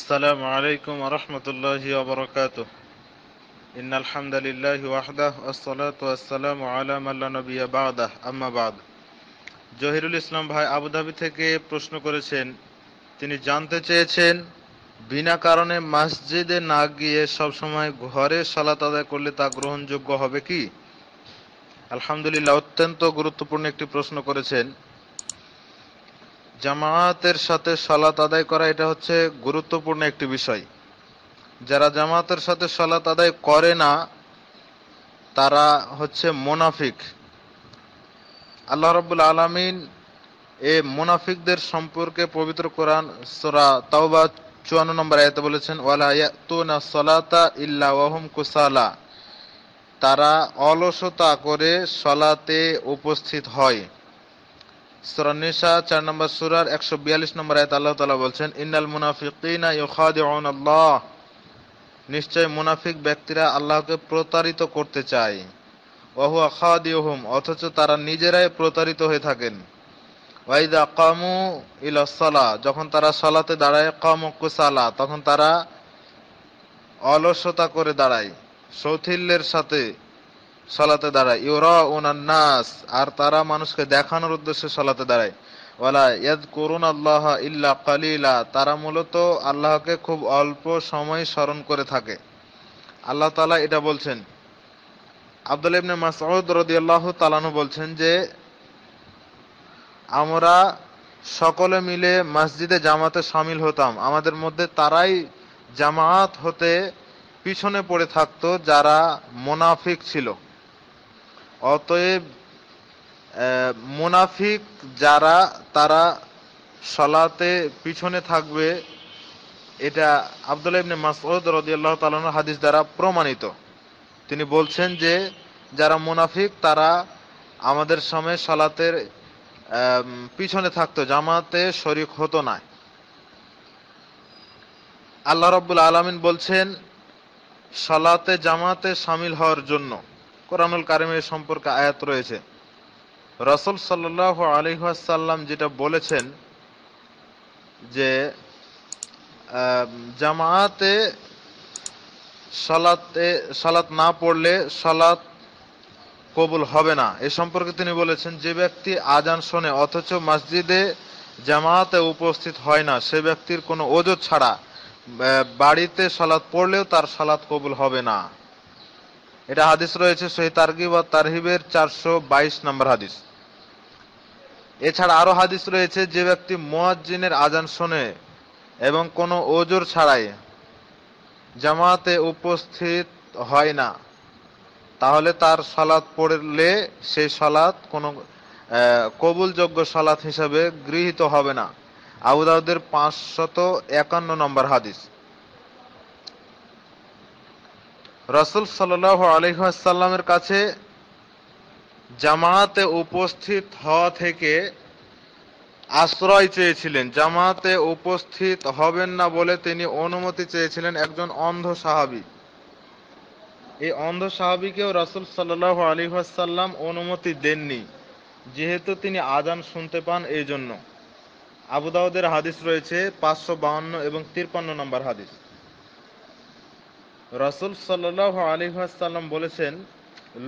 السلام عليكم ورحمة الله وبركاته إن الحمد لله وحده والصلاة والسلام على من لا نبي بعده أما بعد জহিরুল ইসলাম ভাই আবুধাবি থেকে প্রশ্ন করেছেন তিনি জানতে চেয়েছেন বিনা কারণে মসজিদে না গিয়ে সবসময় ঘরে সালাত আদায় করলে তা গ্রহণযোগ্য হবে কি আলহামদুলিল্লাহ অত্যন্ত গুরুত্বপূর্ণ একটি প্রশ্ন করেছেন জামায়াতের সাথে সালাত আদায় করা এটা হচ্ছে গুরুত্বপূর্ণ একটি বিষয় যারা জামাতের সাথে সালাত আদায় করে না তারা হচ্ছে মোনাফিক আল্লাহ রবুল আলমিন এ মোনাফিকদের সম্পর্কে পবিত্র কোরআন সোরা তাওবা চুয়ান্ন নম্বর আয়তে বলেছেন ওয়ালা সলাতা ইল্লা ওয়াহুম কুসালা তারা অলসতা করে সলাতে উপস্থিত হয় সুরানিসা চার নম্বর সুরার একশো বিয়াল্লিশ নম্বর আয়াত আল্লাহ তালা বলছেন ইন্নাল মুনাফিকা ইউখাদ আল্লাহ নিশ্চয় মুনাফিক ব্যক্তিরা আল্লাহকে প্রতারিত করতে চায় ওহু আখাদ ইহম অথচ তারা নিজেরাই প্রতারিত হয়ে থাকেন ওয়াইদা কামু ইলসালা যখন তারা সালাতে দাঁড়ায় কামকু সালা তখন তারা অলসতা করে দাঁড়ায় সৌথিল্যের সাথে সলাতে দাঁড়ায় ইউরা ওনার নাস আর তারা মানুষকে দেখানোর উদ্দেশ্যে সলাতে দাঁড়ায় ওয়ালা ইয়াদ করুন আল্লাহ ইল্লা কালিলা তারা মূলত আল্লাহকে খুব অল্প সময় স্মরণ করে থাকে আল্লাহ তালা এটা বলছেন আবদুল ইবনে মাসউদ রদিয়াল্লাহ তালানু বলছেন যে আমরা সকলে মিলে মসজিদে জামাতে সামিল হতাম আমাদের মধ্যে তারাই জামাত হতে পিছনে পড়ে থাকতো যারা মোনাফিক ছিল অতএব মুনাফিক যারা তারা সলাতে পিছনে থাকবে এটা আবদুল্লাহ ইবনে মাসউদ রাদিয়াল্লাহু তাআলার হাদিস দ্বারা প্রমাণিত তিনি বলছেন যে যারা মুনাফিক তারা আমাদের সময় সালাতের পিছনে থাকতো জামাতে শরিক হতো না আল্লাহ রব্বুল আলামিন বলছেন সালাতে জামাতে সামিল হওয়ার জন্য কোরআনুল কারিমের সম্পর্কে আয়াত রয়েছে রসুল সাল্লাহ আলিহাসাল্লাম যেটা বলেছেন যে জামাতে সালাতে সালাত না পড়লে সালাত কবুল হবে না এ সম্পর্কে তিনি বলেছেন যে ব্যক্তি আজান শোনে অথচ মসজিদে জামাতে উপস্থিত হয় না সে ব্যক্তির কোনো ওজোর ছাড়া বাড়িতে সালাত পড়লেও তার সালাত কবুল হবে না এটা হাদিস রয়েছে সহি তার্গিব ও তারহিবের চারশো বাইশ নম্বর হাদিস এছাড়া আরও হাদিস রয়েছে যে ব্যক্তি মোয়াজ্জিনের আজান শোনে এবং কোনো ওজোর ছাড়াই জামাতে উপস্থিত হয় না তাহলে তার সালাত পড়লে সেই সালাত কোনো কবুলযোগ্য সালাত হিসাবে গৃহীত হবে না আবুদাউদের পাঁচশত একান্ন নম্বর হাদিস রসুল সাল্লাহ আলহাসাল্লামের কাছে জামাতে উপস্থিত হওয়া থেকে আশ্রয় চেয়েছিলেন জামাতে উপস্থিত হবেন না বলে তিনি অনুমতি চেয়েছিলেন একজন অন্ধ সাহাবি এই অন্ধ সাহাবিকেও রাসুল সাল্লাহ আলী অনুমতি দেননি যেহেতু তিনি আজান শুনতে পান এই জন্য আবুদাউদের হাদিস রয়েছে পাঁচশো বাহান্ন এবং তিরপান্ন নম্বর হাদিস রসুল সাল্লাহ আলিহাসাল্লাম বলেছেন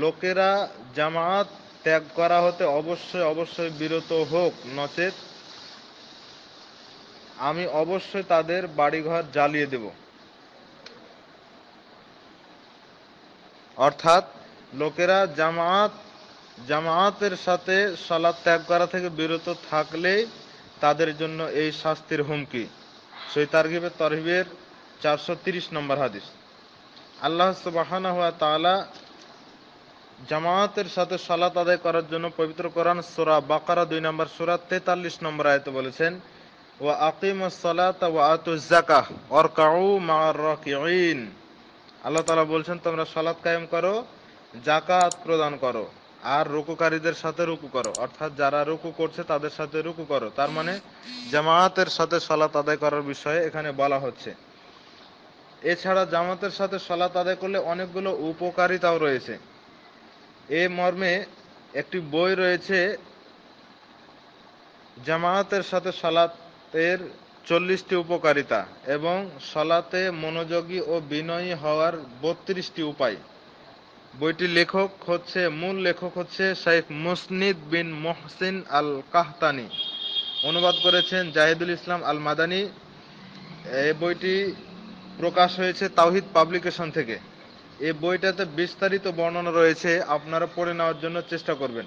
লোকেরা জামাত ত্যাগ করা হতে অবশ্যই অবশ্যই বিরত হোক নচেত আমি অবশ্যই তাদের বাড়িঘর জ্বালিয়ে দেব অর্থাৎ লোকেরা জামাত জামায়াতের সাথে সালাদ ত্যাগ করা থেকে বিরত থাকলে তাদের জন্য এই শাস্তির হুমকি সেই তার্গিবের তরহিবের চারশো নম্বর হাদিস আল্লাহ সুবাহানা হওয়া তালা জামাতের সাথে সালাত আদায় করার জন্য পবিত্র কোরআন সোরা বাকারা দুই নম্বর সোরা তেতাল্লিশ নম্বর আয়তে বলেছেন ওয়া আকিম সালাত ওয়া আতু জাকাহ অরকাউ মা আল্লাহ তালা বলছেন তোমরা সালাত কায়েম করো জাকাত প্রদান করো আর রুকুকারীদের সাথে রুকু করো অর্থাৎ যারা রুকু করছে তাদের সাথে রুকু করো তার মানে জামায়াতের সাথে সালাত আদায় করার বিষয়ে এখানে বলা হচ্ছে এছাড়া জামাতের সাথে সলাত আদায় করলে অনেকগুলো উপকারিতাও রয়েছে এ মর্মে একটি বই রয়েছে জামায়াতের সাথে সলাতের চল্লিশটি উপকারিতা এবং সলাতে মনোযোগী ও বিনয়ী হওয়ার বত্রিশটি উপায় বইটি লেখক হচ্ছে মূল লেখক হচ্ছে শাইফ মুসনিদ বিন মোহসিন আল কাহতানি অনুবাদ করেছেন জাহিদুল ইসলাম আল মাদানি এই বইটি প্রকাশ হয়েছে তাওহিদ পাবলিকেশন থেকে এই বইটাতে বিস্তারিত বর্ণনা রয়েছে আপনারা পড়ে নেওয়ার জন্য চেষ্টা করবেন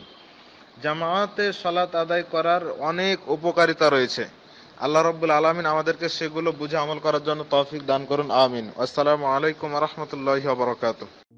জামাতে সালাত আদায় করার অনেক উপকারিতা রয়েছে আল্লাহ রব্বুল আলমিন আমাদেরকে সেগুলো বুঝে আমল করার জন্য তৌফিক দান করুন আমিন আসসালামু আলাইকুম রহমতুল্লাহ বরকাত